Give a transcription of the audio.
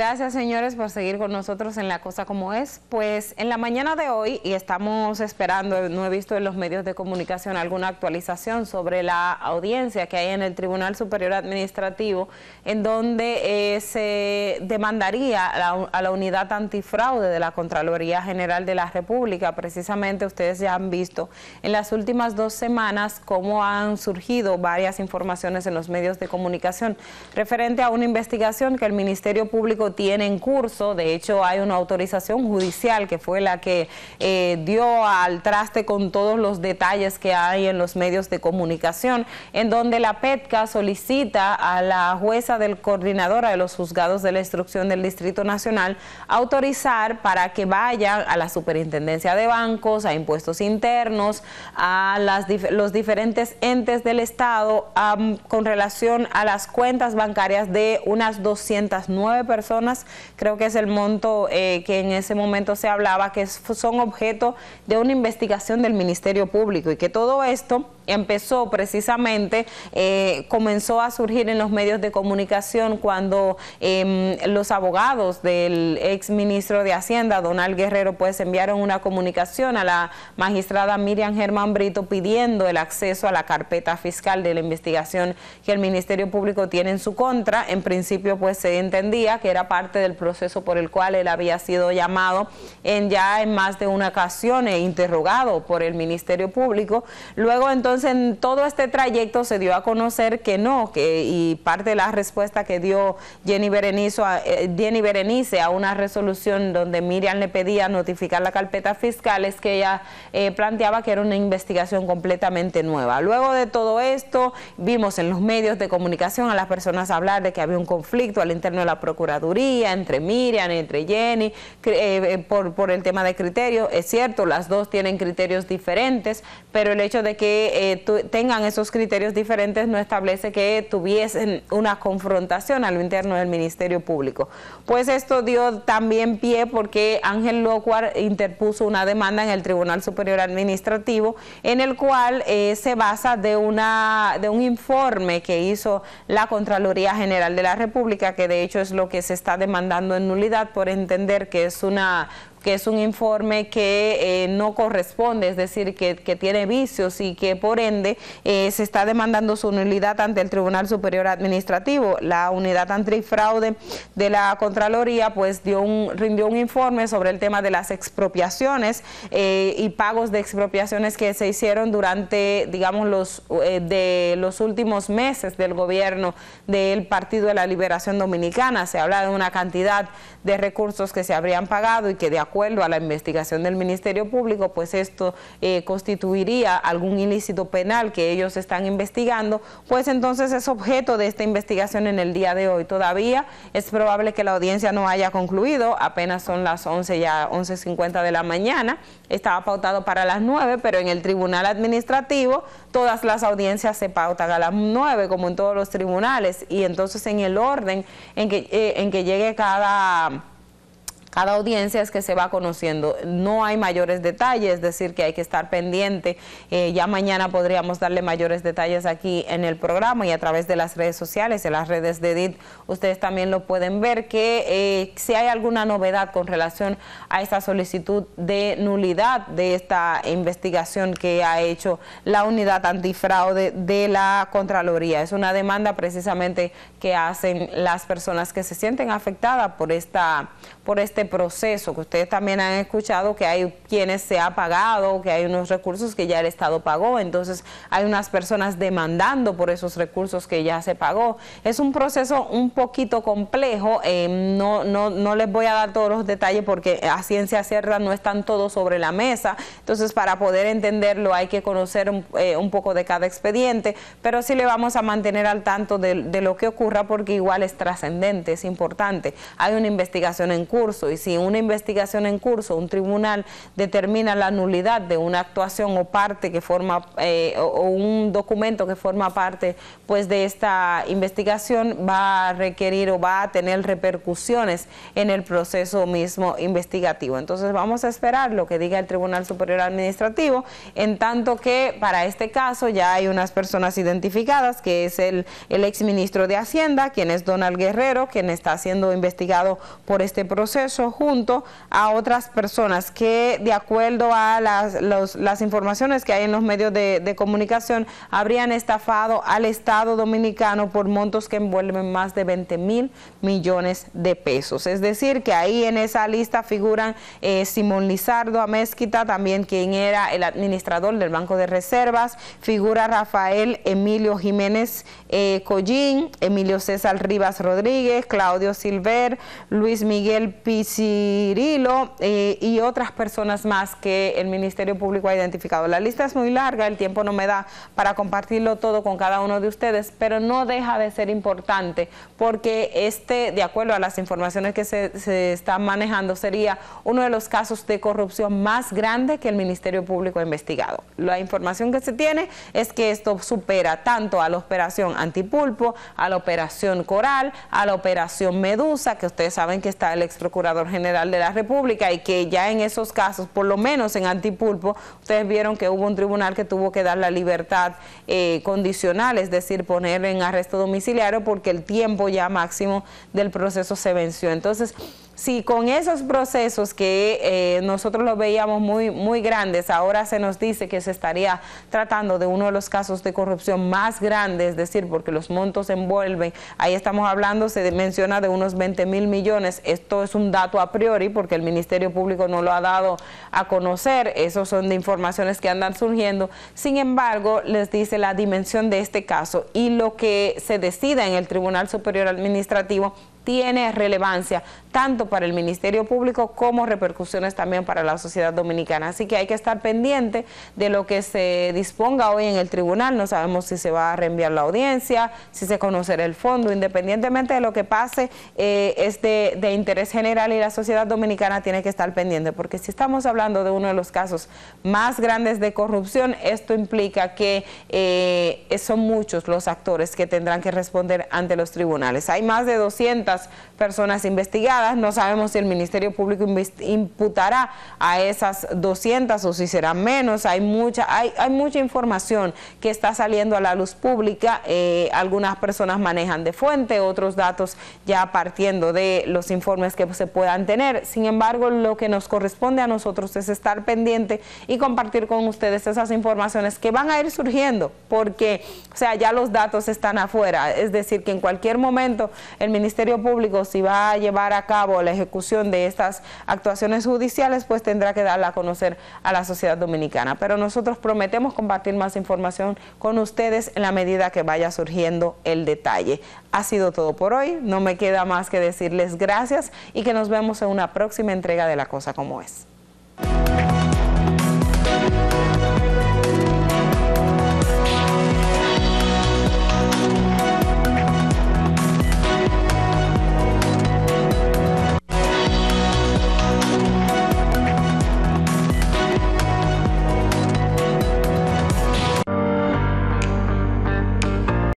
Gracias, señores, por seguir con nosotros en La Cosa Como Es. Pues en la mañana de hoy, y estamos esperando, no he visto en los medios de comunicación alguna actualización sobre la audiencia que hay en el Tribunal Superior Administrativo, en donde eh, se demandaría a la, a la unidad antifraude de la Contraloría General de la República. Precisamente ustedes ya han visto en las últimas dos semanas cómo han surgido varias informaciones en los medios de comunicación referente a una investigación que el Ministerio Público tienen tiene en curso, de hecho hay una autorización judicial que fue la que eh, dio al traste con todos los detalles que hay en los medios de comunicación, en donde la PETCA solicita a la jueza del coordinador, de los juzgados de la instrucción del Distrito Nacional autorizar para que vayan a la superintendencia de bancos, a impuestos internos, a los diferentes entes del Estado con relación a las cuentas bancarias de unas 209 personas creo que es el monto eh, que en ese momento se hablaba, que son objeto de una investigación del Ministerio Público y que todo esto empezó precisamente, eh, comenzó a surgir en los medios de comunicación cuando em, los abogados del ex ministro de Hacienda, Donald Guerrero, pues enviaron una comunicación a la magistrada Miriam Germán Brito pidiendo el acceso a la carpeta fiscal de la investigación que el Ministerio Público tiene en su contra. En principio pues se entendía que era parte del proceso por el cual él había sido llamado en ya en más de una ocasión e interrogado por el Ministerio Público. Luego entonces en todo este trayecto se dio a conocer que no, que y parte de la respuesta que dio Jenny Berenice, a, eh, Jenny Berenice a una resolución donde Miriam le pedía notificar la carpeta fiscal es que ella eh, planteaba que era una investigación completamente nueva. Luego de todo esto, vimos en los medios de comunicación a las personas hablar de que había un conflicto al interno de la Procuraduría, entre Miriam, y entre Jenny, eh, por, por el tema de criterio. Es cierto, las dos tienen criterios diferentes, pero el hecho de que tengan esos criterios diferentes no establece que tuviesen una confrontación a lo interno del Ministerio Público. Pues esto dio también pie porque Ángel Locuar interpuso una demanda en el Tribunal Superior Administrativo en el cual eh, se basa de, una, de un informe que hizo la Contraloría General de la República, que de hecho es lo que se está demandando en nulidad por entender que es una que es un informe que eh, no corresponde, es decir, que, tiene vicios y que por ende eh, se está demandando su nulidad ante el Tribunal Superior Administrativo. La unidad antifraude de la Contraloría pues dio un, rindió un informe sobre el tema de las expropiaciones eh, y pagos de expropiaciones que se hicieron durante, digamos, los de los últimos meses del gobierno del Partido de la Liberación Dominicana. Se habla de una cantidad de recursos que se habrían pagado y que de acuerdo acuerdo a la investigación del Ministerio Público, pues esto eh, constituiría algún ilícito penal que ellos están investigando, pues entonces es objeto de esta investigación en el día de hoy. Todavía es probable que la audiencia no haya concluido, apenas son las 11 ya 11.50 de la mañana, estaba pautado para las 9, pero en el Tribunal Administrativo todas las audiencias se pautan a las 9, como en todos los tribunales, y entonces en el orden en que, eh, en que llegue cada cada audiencia es que se va conociendo. No hay mayores detalles, es decir, que hay que estar pendiente. Eh, ya mañana podríamos darle mayores detalles aquí en el programa y a través de las redes sociales, en las redes de Edith ustedes también lo pueden ver, que eh, si hay alguna novedad con relación a esta solicitud de nulidad de esta investigación que ha hecho la unidad antifraude de la Contraloría. Es una demanda precisamente que hacen las personas que se sienten afectadas por, esta, por este este proceso, que ustedes también han escuchado que hay quienes se ha pagado, que hay unos recursos que ya el Estado pagó, entonces hay unas personas demandando por esos recursos que ya se pagó. Es un proceso un poquito complejo, eh, no, no, no les voy a dar todos los detalles porque a ciencia cierta no están todos sobre la mesa, entonces para poder entenderlo hay que conocer eh, un, poco de cada expediente, pero sí le vamos a mantener al tanto de, de lo que ocurra porque igual es trascendente, es importante. Hay una investigación en curso y si una investigación en curso, un tribunal determina la nulidad de una actuación o parte que forma, eh, o, un documento que forma parte pues de esta investigación, va a requerir o va a tener repercusiones en el proceso mismo investigativo. Entonces vamos a esperar lo que diga el Tribunal Superior Administrativo, en tanto que para este caso ya hay unas personas identificadas, que es el, el exministro de Hacienda, quien es Donald Guerrero, quien está siendo investigado por este proceso, junto a otras personas que de acuerdo a las, informaciones que hay en los medios de, comunicación habrían estafado al Estado dominicano por montos que envuelven más de 20 mil millones de pesos. Es decir, que ahí en esa lista figuran eh, Simón Lizardo Amezquita, también quien era el administrador del Banco de Reservas, figura Rafael Emilio Jiménez eh, Collín, Emilio César Rivas Rodríguez, Claudio Silver, Luis Miguel Piz Cirilo eh, y otras personas más que el Ministerio Público ha identificado. La lista es muy larga, el tiempo no me da para compartirlo todo con cada uno de ustedes, pero no deja de ser importante porque este, de acuerdo a las informaciones que se, se están manejando, sería uno de los casos de corrupción más grande que el Ministerio Público ha investigado. La información que se tiene es que esto supera tanto a la operación Antipulpo, a la operación Coral, a la operación Medusa, que ustedes saben que está el ex procurador General de la República y que ya en esos casos, por lo menos en Antipulpo, ustedes vieron que hubo un tribunal que tuvo que dar la libertad eh, condicional, es decir, ponerle en arresto domiciliario porque el tiempo ya máximo del proceso se venció. Entonces, si con esos procesos que eh, nosotros los veíamos muy, muy grandes, ahora se nos dice que se estaría tratando de uno de los casos de corrupción más grandes, es decir, porque los montos envuelven, ahí estamos hablando, se menciona de unos 20 mil millones, esto es un dato a priori porque el Ministerio Público no lo ha dado a conocer, esos son de informaciones que andan surgiendo, sin embargo, les dice la dimensión de este caso y lo que se decida en el Tribunal Superior Administrativo tiene relevancia tanto para el Ministerio Público como repercusiones también para la sociedad dominicana. Así que hay que estar pendiente de lo que se disponga hoy en el tribunal. No sabemos si se va a reenviar la audiencia, si se conocerá el fondo. Independientemente de lo que pase, eh, es de, interés general y la sociedad dominicana tiene que estar pendiente, porque si estamos hablando de uno de los casos más grandes de corrupción, esto implica que eh, son muchos los actores que tendrán que responder ante los tribunales. Hay más de 200 personas investigadas. No sabemos si el Ministerio Público imputará a esas 200 o si serán menos. Hay mucha, hay, hay mucha información que está saliendo a la luz pública. Eh, algunas personas manejan de fuente, otros datos ya partiendo de los informes que se puedan tener. Sin embargo, lo que nos corresponde a nosotros es estar pendiente y compartir con ustedes esas informaciones que van a ir surgiendo, porque, o sea, ya los datos están afuera. Es decir, que en cualquier momento el Ministerio Público, si va a llevar a cabo la ejecución de estas actuaciones judiciales, pues tendrá que darla a conocer a la sociedad dominicana. Pero nosotros prometemos compartir más información con ustedes en la medida que vaya surgiendo el detalle. Ha sido todo por hoy, no me queda más que decirles gracias y que nos vemos en una próxima entrega de La Cosa Como Es.